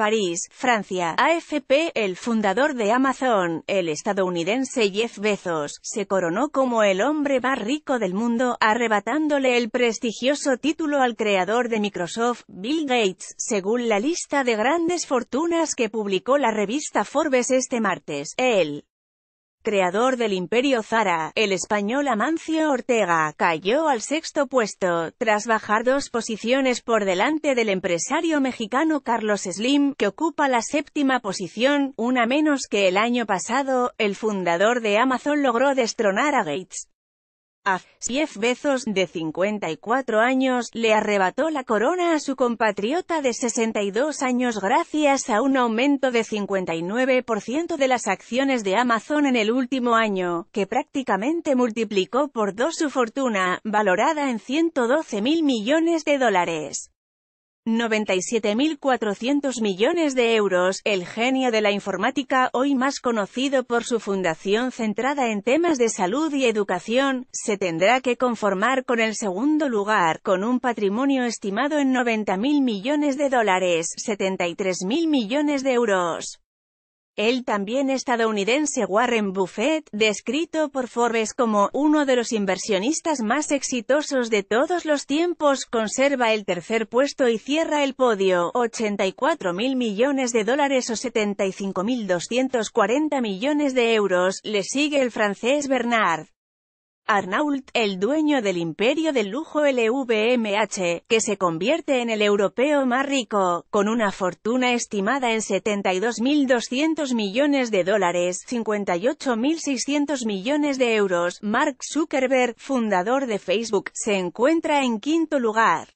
París, Francia. AFP, el fundador de Amazon, el estadounidense Jeff Bezos, se coronó como el hombre más rico del mundo, arrebatándole el prestigioso título al creador de Microsoft, Bill Gates, según la lista de grandes fortunas que publicó la revista Forbes este martes. Él creador del Imperio Zara, el español Amancio Ortega, cayó al sexto puesto, tras bajar dos posiciones por delante del empresario mexicano Carlos Slim, que ocupa la séptima posición, una menos que el año pasado, el fundador de Amazon logró destronar a Gates. A Jeff Bezos, de 54 años, le arrebató la corona a su compatriota de 62 años gracias a un aumento de 59% de las acciones de Amazon en el último año, que prácticamente multiplicó por dos su fortuna, valorada en 112 mil millones de dólares. 97.400 millones de euros, el genio de la informática, hoy más conocido por su fundación centrada en temas de salud y educación, se tendrá que conformar con el segundo lugar, con un patrimonio estimado en 90.000 millones de dólares, 73.000 millones de euros. El también estadounidense Warren Buffett, descrito por Forbes como uno de los inversionistas más exitosos de todos los tiempos, conserva el tercer puesto y cierra el podio, 84 mil millones de dólares o 75.240 millones de euros, le sigue el francés Bernard. Arnault, el dueño del imperio del lujo LVMH, que se convierte en el europeo más rico, con una fortuna estimada en 72.200 millones de dólares, 58.600 millones de euros. Mark Zuckerberg, fundador de Facebook, se encuentra en quinto lugar.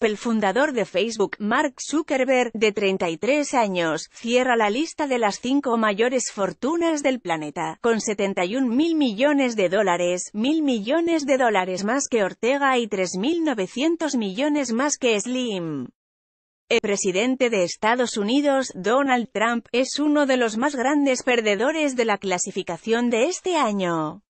El fundador de Facebook, Mark Zuckerberg, de 33 años, cierra la lista de las cinco mayores fortunas del planeta, con 71 mil millones de dólares, mil millones de dólares más que Ortega y 3.900 millones más que Slim. El presidente de Estados Unidos, Donald Trump, es uno de los más grandes perdedores de la clasificación de este año.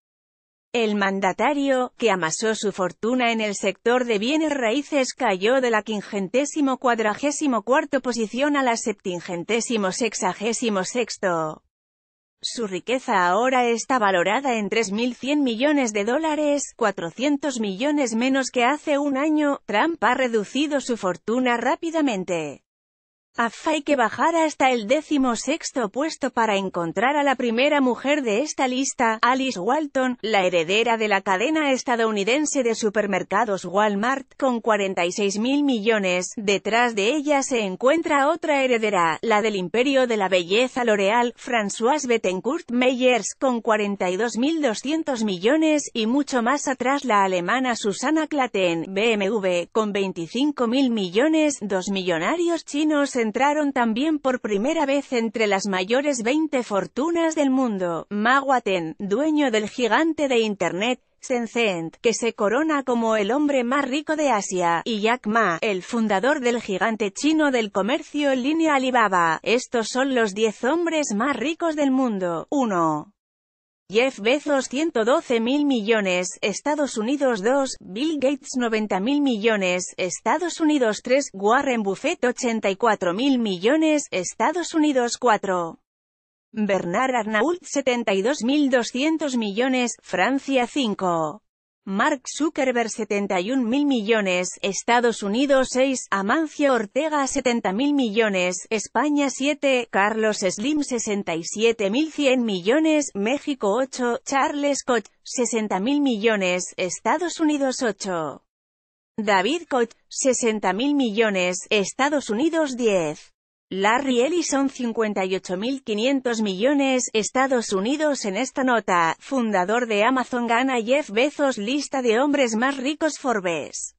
El mandatario, que amasó su fortuna en el sector de bienes raíces cayó de la quingentésimo cuadragésimo cuarto posición a la septingentésimo sexagésimo sexto. Su riqueza ahora está valorada en 3.100 millones de dólares, 400 millones menos que hace un año, Trump ha reducido su fortuna rápidamente. Hay que bajar hasta el décimo sexto puesto para encontrar a la primera mujer de esta lista, Alice Walton, la heredera de la cadena estadounidense de supermercados Walmart, con 46 mil millones. Detrás de ella se encuentra otra heredera, la del imperio de la belleza L'Oreal, Françoise Bettencourt Meyers, con 42.200 millones, y mucho más atrás la alemana Susana Klaten, BMW, con 25 mil millones. Dos millonarios chinos entraron también por primera vez entre las mayores 20 fortunas del mundo. Huateng, dueño del gigante de Internet, Tencent, que se corona como el hombre más rico de Asia, y Jack Ma, el fundador del gigante chino del comercio en línea Alibaba. Estos son los 10 hombres más ricos del mundo. 1. Jeff Bezos 112.000 millones, Estados Unidos 2, Bill Gates 90.000 millones, Estados Unidos 3, Warren Buffett 84.000 millones, Estados Unidos 4. Bernard Arnault 72.200 millones, Francia 5. Mark Zuckerberg 71 mil millones, Estados Unidos 6, Amancio Ortega 70 mil millones, España 7, Carlos Slim 67 mil 100 millones, México 8, Charles Koch 60 mil millones, Estados Unidos 8, David Koch 60 mil millones, Estados Unidos 10. Larry Ellison 58.500 millones, Estados Unidos en esta nota, fundador de Amazon gana Jeff Bezos lista de hombres más ricos Forbes.